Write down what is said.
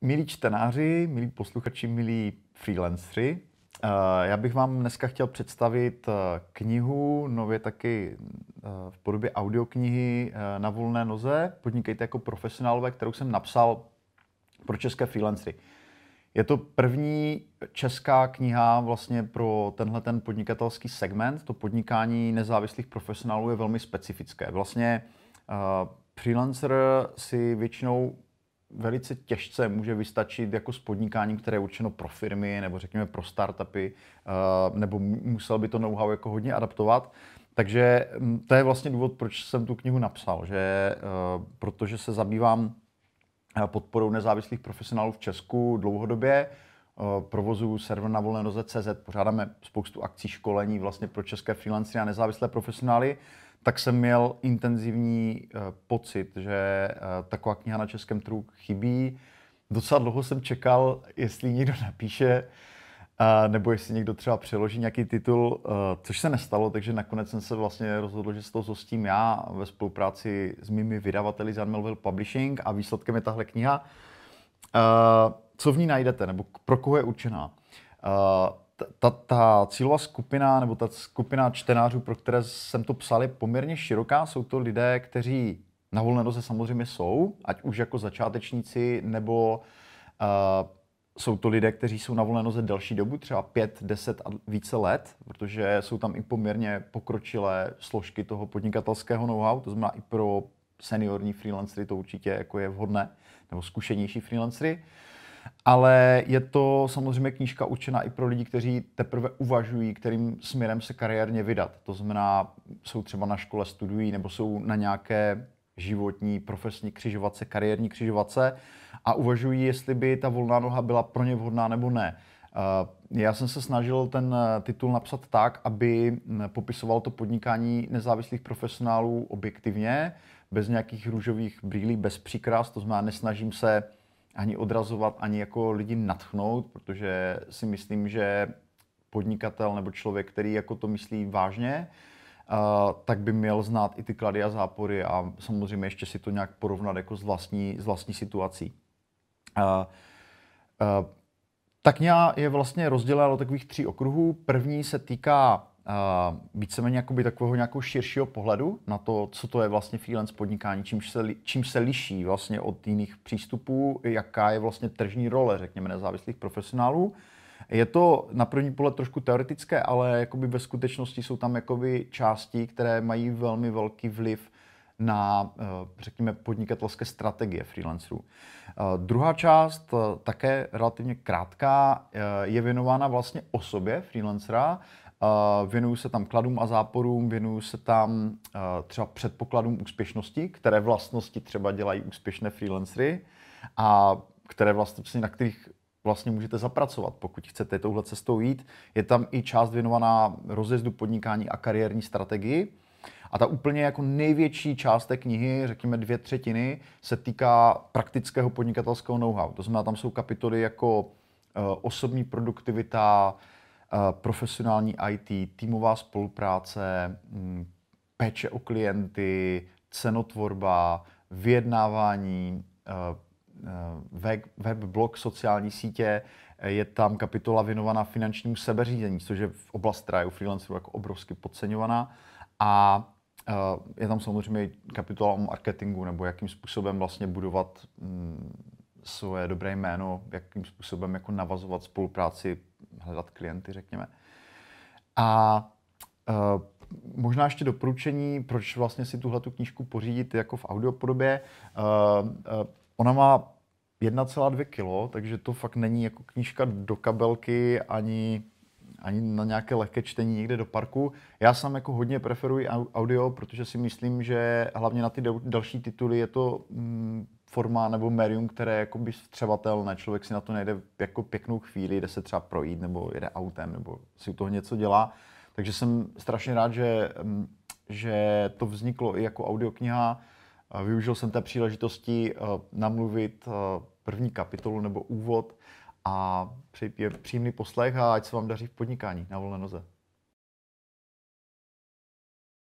Milí čtenáři, milí posluchači, milí freelancery, eh, já bych vám dneska chtěl představit eh, knihu, nově taky eh, v podobě audioknihy na volné noze, Podnikejte jako profesionálové, kterou jsem napsal pro české freelancery. Je to první česká kniha vlastně pro tenhle ten podnikatelský segment. To podnikání nezávislých profesionálů je velmi specifické. Vlastně freelancer si většinou velice těžce může vystačit jako s podnikáním, které je určeno pro firmy nebo řekněme pro startupy, eh, nebo musel by to know-how jako hodně adaptovat. Takže hm, to je vlastně důvod, proč jsem tu knihu napsal, že eh, protože se zabývám eh, podporou nezávislých profesionálů v Česku dlouhodobě, Eh, provozu server na volné noze CZ, pořádáme spoustu akcí, školení vlastně pro české freelancery a nezávislé profesionály, tak jsem měl intenzivní eh, pocit, že eh, taková kniha na českém trhu chybí. Docela dlouho jsem čekal, jestli někdo napíše, nebo jestli někdo třeba přeloží nějaký titul, což se nestalo, takže nakonec jsem se vlastně rozhodl, že s to zhostím já ve spolupráci s mými vydavateli z Unmelville Publishing a výsledkem je tahle kniha co v ní najdete, nebo pro koho je určená. Uh, ta, ta cílová skupina, nebo ta skupina čtenářů, pro které jsem to psal, je poměrně široká. Jsou to lidé, kteří na volné noze samozřejmě jsou, ať už jako začátečníci, nebo uh, jsou to lidé, kteří jsou na volné noze delší dobu, třeba 5, 10 a více let, protože jsou tam i poměrně pokročilé složky toho podnikatelského know-how, to znamená i pro seniorní freelancery to určitě jako je vhodné, nebo zkušenější freelancery. Uh, ale je to samozřejmě knížka určená i pro lidi, kteří teprve uvažují, kterým směrem se kariérně vydat. To znamená, jsou třeba na škole, studují nebo jsou na nějaké životní, profesní křižovatce, kariérní křižovatce a uvažují, jestli by ta volná noha byla pro ně vhodná nebo ne. Eh, já jsem se snažil ten eh, titul napsat tak, aby hm, popisoval to podnikání nezávislých profesionálů objektivně, bez nějakých růžových brýlí, bez příkrás. to znamená, nesnažím se ani odrazovat, ani jako lidi natchnout, protože si myslím, že podnikatel nebo člověk, který jako to myslí vážně, Uh, tak by měl znát i ty klady a zápory a samozřejmě ještě si to nějak porovnat jako s vlastní, s vlastní situací. Uh, uh, tak nějak je vlastně rozděleno do takových tří okruhů. První se týká víceméně jakoby takového nějakou širšího pohledu na to, co to je vlastně freelance podnikání, čím se, čím se liší vlastně od jiných přístupů, jaká je vlastně tržní role, řekněme, nezávislých profesionálů. Je to na první pohled trošku teoretické, ale jakoby ve skutečnosti jsou tam jakoby části, které mají velmi velký vliv na, eh, řekněme, podnikatelské strategie freelancerů. Eh, druhá část, eh, také relativně krátká, je věnována vlastně osobě freelancera věnuju se tam kladům a záporům, věnuju se tam eh, třeba předpokladům úspěšnosti, které vlastnosti třeba dělají úspěšné freelancery a které vlastně, na kterých vlastně můžete zapracovat, pokud chcete touhle cestou jít. Je tam i část věnovaná rozjezdu podnikání a kariérní strategii. A ta úplně jako největší část té knihy, řekněme dvě třetiny, se týká praktického podnikatelského know-how. To znamená, tam jsou kapitoly jako eh, osobní produktivita, Eh, profesionální IT, týmová spolupráce, mm, péče o klienty, cenotvorba, vyjednávání, eh, eh, web, web blog, sociální sítě, je tam kapitola věnovaná finančnímu sebeřízení, což je v oblast, která je u freelancerů jako obrovsky podceňovaná. A je tam samozřejmě kapitola o marketingu, nebo jakým způsobem vlastně budovat mm, svoje dobré jméno, jakým způsobem jako navazovat spolupráci, hledat klienty, řekněme. A uh, možná ještě doporučení, proč vlastně si tuhle tu knížku pořídit jako v audiopodobě. Uh, uh, ona má 1,2 kilo, takže to fakt není jako knížka do kabelky ani ani na nějaké lehké čtení někde do parku. Já sám jako hodně preferuji audio, protože si myslím, že hlavně na ty další tituly je to mm, forma nebo médium, které je jakoby vstřebatelné. Člověk si na to najde jako pěknou chvíli, jde se třeba projít nebo jede autem nebo si u toho něco dělá. Takže jsem strašně rád, že, mm, že to vzniklo i jako audiokniha. Využil jsem té příležitosti eh, namluvit eh, první kapitolu nebo úvod a přeji příjemný poslech a ať se vám daří v podnikání na volné noze.